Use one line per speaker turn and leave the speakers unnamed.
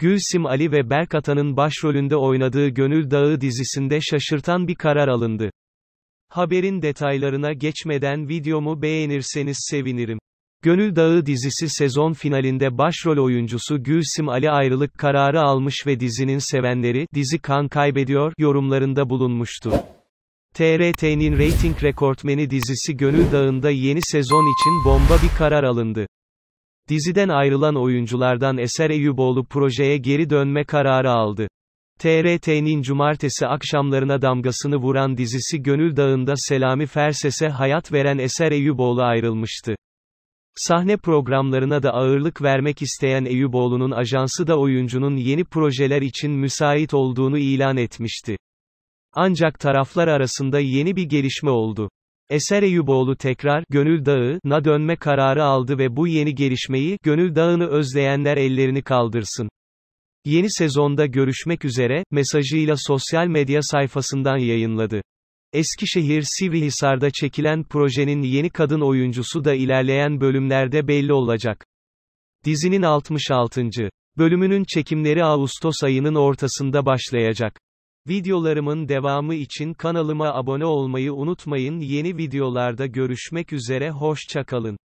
Gülsim Ali ve Berk Atan'ın başrolünde oynadığı Gönül Dağı dizisinde şaşırtan bir karar alındı. Haberin detaylarına geçmeden videomu beğenirseniz sevinirim. Gönül Dağı dizisi sezon finalinde başrol oyuncusu Gülsim Ali ayrılık kararı almış ve dizinin sevenleri, dizi kan kaybediyor, yorumlarında bulunmuştu. TRT'nin reyting rekortmeni dizisi Gönül Dağı'nda yeni sezon için bomba bir karar alındı. Diziden ayrılan oyunculardan Eser Eyüboğlu projeye geri dönme kararı aldı. TRT'nin cumartesi akşamlarına damgasını vuran dizisi Gönül Dağı'nda Selami Ferses'e hayat veren Eser Eyüboğlu ayrılmıştı. Sahne programlarına da ağırlık vermek isteyen Eyüboğlu'nun ajansı da oyuncunun yeni projeler için müsait olduğunu ilan etmişti. Ancak taraflar arasında yeni bir gelişme oldu. Eser Eyüboğlu tekrar Gönül Dağı'na dönme kararı aldı ve bu yeni gelişmeyi Gönül Dağı'nı özleyenler ellerini kaldırsın. Yeni sezonda görüşmek üzere mesajıyla sosyal medya sayfasından yayınladı. Eskişehir Sivrihisar'da çekilen projenin yeni kadın oyuncusu da ilerleyen bölümlerde belli olacak. Dizinin 66. bölümünün çekimleri Ağustos ayının ortasında başlayacak. Videolarımın devamı için kanalıma abone olmayı unutmayın. Yeni videolarda görüşmek üzere hoşça kalın.